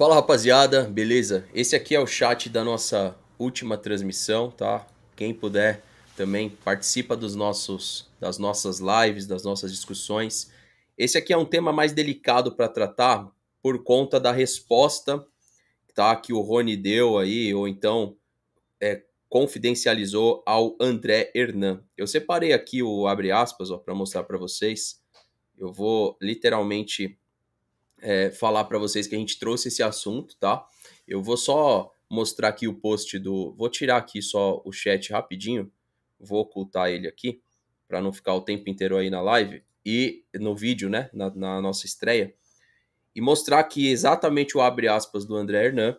Fala rapaziada, beleza? Esse aqui é o chat da nossa última transmissão, tá? Quem puder também participa dos nossos, das nossas lives, das nossas discussões. Esse aqui é um tema mais delicado para tratar por conta da resposta tá, que o Rony deu aí, ou então é, confidencializou ao André Hernan. Eu separei aqui o abre aspas para mostrar para vocês. Eu vou literalmente é, falar para vocês que a gente trouxe esse assunto, tá? Eu vou só mostrar aqui o post do. Vou tirar aqui só o chat rapidinho, vou ocultar ele aqui, para não ficar o tempo inteiro aí na live e no vídeo, né? Na, na nossa estreia. E mostrar aqui exatamente o abre aspas do André Hernan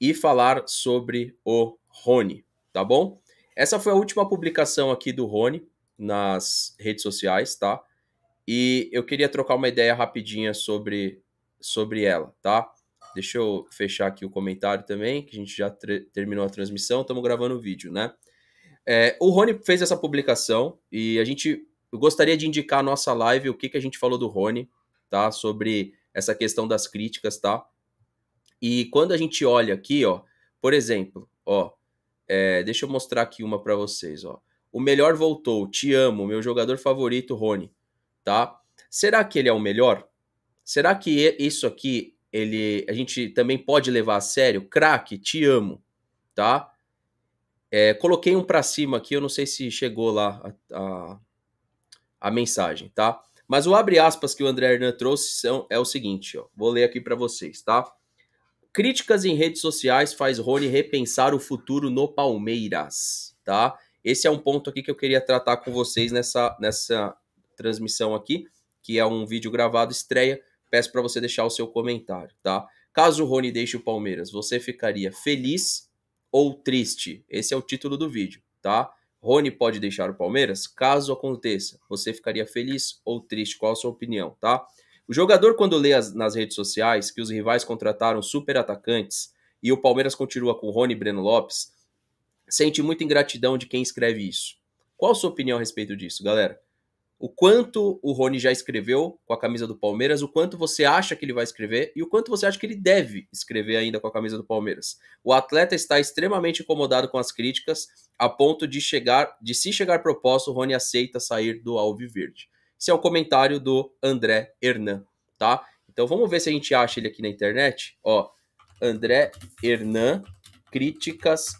e falar sobre o Rony, tá bom? Essa foi a última publicação aqui do Rony nas redes sociais, tá? E eu queria trocar uma ideia rapidinha sobre sobre ela, tá? Deixa eu fechar aqui o comentário também, que a gente já terminou a transmissão, estamos gravando o vídeo, né? É, o Rony fez essa publicação e a gente gostaria de indicar a nossa live, o que, que a gente falou do Rony, tá? Sobre essa questão das críticas, tá? E quando a gente olha aqui, ó, por exemplo, ó, é, deixa eu mostrar aqui uma para vocês, ó. O melhor voltou, te amo, meu jogador favorito, Rony, tá? Será que ele é o melhor? Será que isso aqui ele a gente também pode levar a sério? Crack, te amo, tá? É, coloquei um para cima aqui, eu não sei se chegou lá a, a, a, mensagem, tá? Mas o abre aspas que o André Hernan trouxe são, é o seguinte, ó, vou ler aqui para vocês, tá? Críticas em redes sociais faz Rony repensar o futuro no Palmeiras, tá? Esse é um ponto aqui que eu queria tratar com vocês nessa, nessa transmissão aqui, que é um vídeo gravado estreia peço para você deixar o seu comentário, tá? Caso o Rony deixe o Palmeiras, você ficaria feliz ou triste? Esse é o título do vídeo, tá? Rony pode deixar o Palmeiras? Caso aconteça, você ficaria feliz ou triste? Qual a sua opinião, tá? O jogador, quando lê as, nas redes sociais que os rivais contrataram super atacantes e o Palmeiras continua com Rony e Breno Lopes, sente muita ingratidão de quem escreve isso. Qual a sua opinião a respeito disso, galera? o quanto o Rony já escreveu com a camisa do Palmeiras, o quanto você acha que ele vai escrever e o quanto você acha que ele deve escrever ainda com a camisa do Palmeiras. O atleta está extremamente incomodado com as críticas, a ponto de chegar, de se chegar proposto, o Rony aceita sair do Alviverde. Esse é o comentário do André Hernan, tá? Então vamos ver se a gente acha ele aqui na internet. Ó, André Hernan, críticas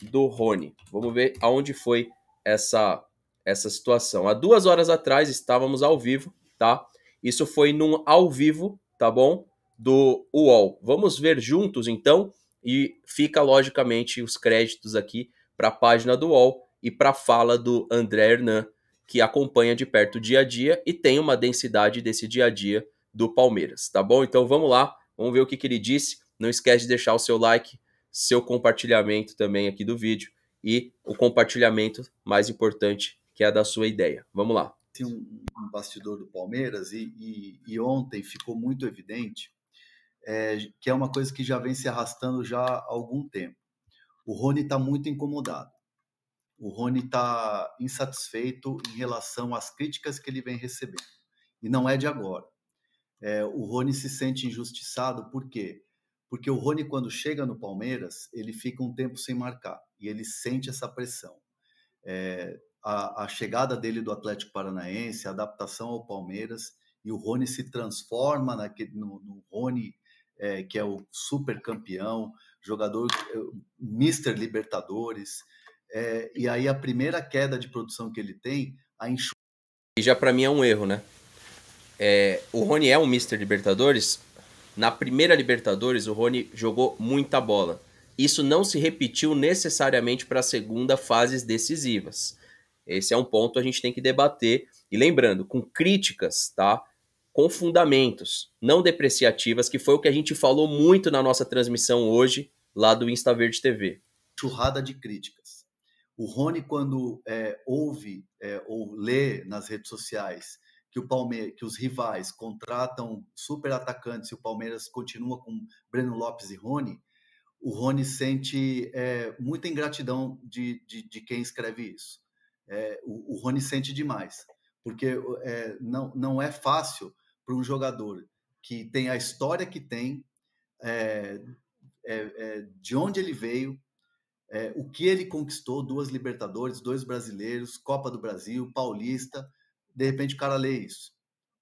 do Rony. Vamos ver aonde foi essa essa situação. Há duas horas atrás estávamos ao vivo, tá? Isso foi num ao vivo, tá bom? Do UOL. Vamos ver juntos então e fica logicamente os créditos aqui para a página do UOL e para a fala do André Hernan, que acompanha de perto o dia a dia e tem uma densidade desse dia a dia do Palmeiras, tá bom? Então vamos lá, vamos ver o que, que ele disse. Não esquece de deixar o seu like, seu compartilhamento também aqui do vídeo e o compartilhamento mais importante que é a da sua ideia. Vamos lá. Tem um, um bastidor do Palmeiras e, e, e, ontem ficou muito evidente é, que é uma coisa que já vem se arrastando já há algum tempo. O Rony está muito incomodado. O Rony está insatisfeito em relação às críticas que ele vem recebendo. E não é de agora. É, o Rony se sente injustiçado, por quê? Porque o Rony, quando chega no Palmeiras, ele fica um tempo sem marcar e ele sente essa pressão. É, a, a chegada dele do Atlético Paranaense, a adaptação ao Palmeiras, e o Rony se transforma naquele, no, no Rony, é, que é o super campeão, jogador, Mr. É, mister Libertadores. É, e aí a primeira queda de produção que ele tem, a enxurrada. E já para mim é um erro, né? É, o Rony é um Mister Libertadores. Na primeira Libertadores, o Rony jogou muita bola. Isso não se repetiu necessariamente para a segunda fases decisivas. Esse é um ponto que a gente tem que debater. E lembrando, com críticas, tá? Com fundamentos, não depreciativas, que foi o que a gente falou muito na nossa transmissão hoje, lá do Insta Verde TV. Churrada de críticas. O Rony, quando é, ouve é, ou lê nas redes sociais que o Palmeiras, que os rivais contratam super atacantes e o Palmeiras continua com Breno Lopes e Rony, o Rony sente é, muita ingratidão de, de, de quem escreve isso é, o, o, Rony sente demais, porque é, não, não é fácil para um jogador que tem a história que tem, é, é, é de onde ele veio, é, o que ele conquistou, duas Libertadores, dois brasileiros, Copa do Brasil, Paulista, de repente o cara lê isso.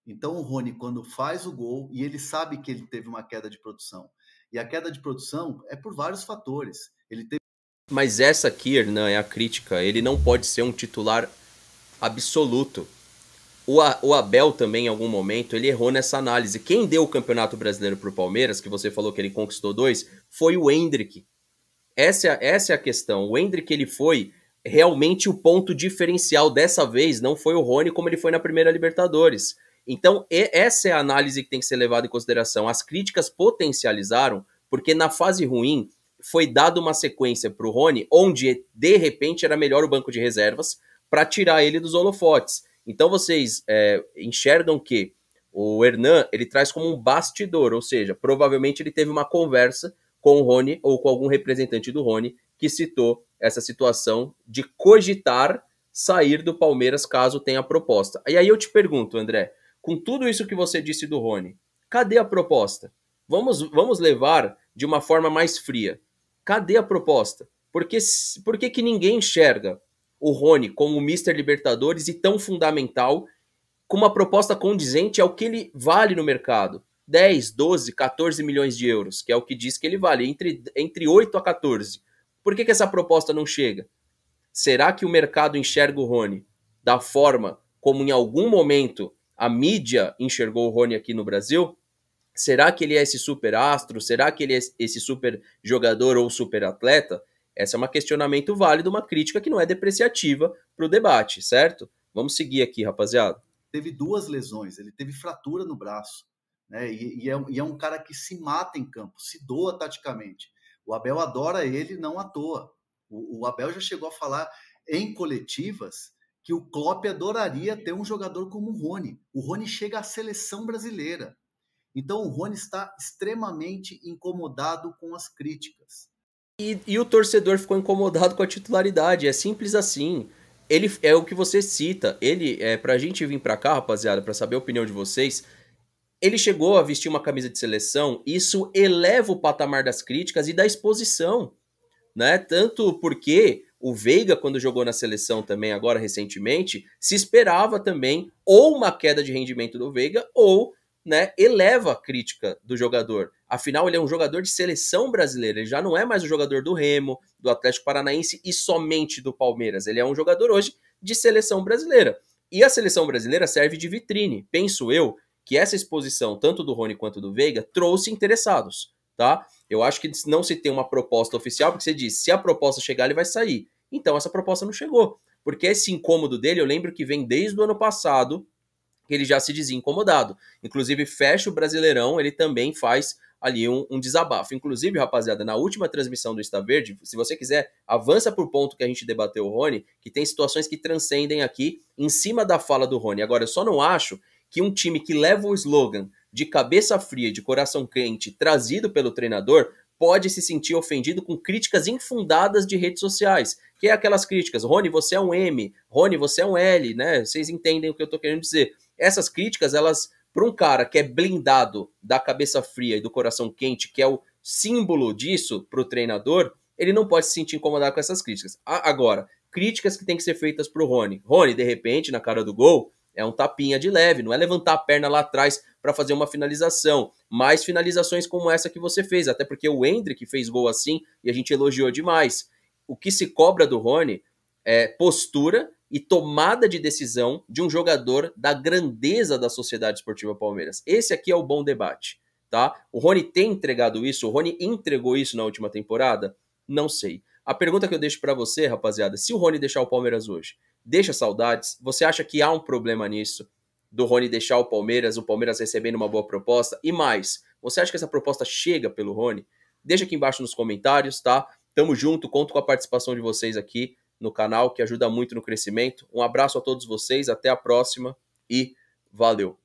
Então o Rony, quando faz o gol, e ele sabe que ele teve uma queda de produção, e a queda de produção é por vários fatores. Ele teve mas essa aqui, Hernan, é a crítica. Ele não pode ser um titular absoluto. O, a, o Abel também, em algum momento, ele errou nessa análise. Quem deu o Campeonato Brasileiro para o Palmeiras, que você falou que ele conquistou dois, foi o Hendrick. Essa, é, essa é a questão. O Hendrick, ele foi realmente o ponto diferencial dessa vez. Não foi o Rony como ele foi na primeira Libertadores. Então, essa é a análise que tem que ser levada em consideração. As críticas potencializaram, porque na fase ruim foi dada uma sequência para o Rony, onde de repente era melhor o banco de reservas para tirar ele dos holofotes. Então vocês é, enxergam que o Hernan ele traz como um bastidor, ou seja, provavelmente ele teve uma conversa com o Rony ou com algum representante do Rony que citou essa situação de cogitar sair do Palmeiras caso tenha proposta. E aí eu te pergunto, André, com tudo isso que você disse do Rony, cadê a proposta? Vamos, vamos levar de uma forma mais fria. Cadê a proposta? Por que, por que, que ninguém enxerga o Rony como o Mister Libertadores e tão fundamental, com uma proposta condizente ao que ele vale no mercado? 10, 12, 14 milhões de euros, que é o que diz que ele vale, entre, entre 8 a 14. Por que, que essa proposta não chega? Será que o mercado enxerga o Rony da forma como em algum momento a mídia enxergou o Rony aqui no Brasil? Será que ele é esse super astro? Será que ele é esse super jogador ou super atleta? Essa é um questionamento válido, uma crítica que não é depreciativa para o debate, certo? Vamos seguir aqui, rapaziada. Teve duas lesões, ele teve fratura no braço, né? E, e, é, e é um cara que se mata em campo, se doa taticamente. O Abel adora ele, não à toa. O, o Abel já chegou a falar em coletivas que o Klopp adoraria ter um jogador como o Rony. O Rony chega à seleção brasileira. Então o Rony está extremamente incomodado com as críticas. E, e, o torcedor ficou incomodado com a titularidade, é simples assim. Ele é o que você cita. Ele é pra gente vir pra cá, rapaziada, para saber a opinião de vocês. Ele chegou a vestir uma camisa de seleção, isso eleva o patamar das críticas e da exposição, né? Tanto porque o Veiga, quando jogou na seleção também, agora recentemente, se esperava também ou uma queda de rendimento do Veiga ou né, eleva a crítica do jogador. Afinal, ele é um jogador de seleção brasileira, ele já não é mais o jogador do Remo, do Atlético Paranaense e somente do Palmeiras. Ele é um jogador hoje de seleção brasileira. E a seleção brasileira serve de vitrine. Penso eu que essa exposição, tanto do Rony quanto do Veiga, trouxe interessados, tá? Eu acho que não se tem uma proposta oficial, porque você diz, se a proposta chegar, ele vai sair. Então, essa proposta não chegou. Porque esse incômodo dele, eu lembro que vem desde o ano passado, ele já se diz incomodado. Inclusive, fecha o Brasileirão, ele também faz ali um, um, desabafo. Inclusive, rapaziada, na última transmissão do Está Verde, se você quiser, avança pro ponto que a gente debateu, Rony, que tem situações que transcendem aqui em cima da fala do Rony. Agora, eu só não acho que um time que leva o slogan de cabeça fria, de coração quente, trazido pelo treinador, pode se sentir ofendido com críticas infundadas de redes sociais, que é aquelas críticas, Rony, você é um M, Rony, você é um L, né? Vocês entendem o que eu estou querendo dizer essas críticas, elas, para um cara que é blindado da cabeça fria e do coração quente, que é o símbolo disso para o treinador, ele não pode se sentir incomodado com essas críticas. Agora, críticas que têm que ser feitas para o Rony. Rony, de repente, na cara do gol, é um tapinha de leve, não é levantar a perna lá atrás para fazer uma finalização. Mais finalizações como essa que você fez, até porque o Hendrick fez gol assim e a gente elogiou demais. O que se cobra do Rony é postura e tomada de decisão de um jogador da grandeza da Sociedade Esportiva Palmeiras. Esse aqui é o bom debate, tá? O Rony tem entregado isso? O Rony entregou isso na última temporada? Não sei. A pergunta que eu deixo para você, rapaziada, se o Rony deixar o Palmeiras hoje, deixa saudades? Você acha que há um problema nisso? Do Rony deixar o Palmeiras, o Palmeiras recebendo uma boa proposta? E mais, você acha que essa proposta chega pelo Rony? Deixa aqui embaixo nos comentários, tá? Tamo junto, conto com a participação de vocês aqui no canal, que ajuda muito no crescimento. Um abraço a todos vocês, até a próxima e valeu!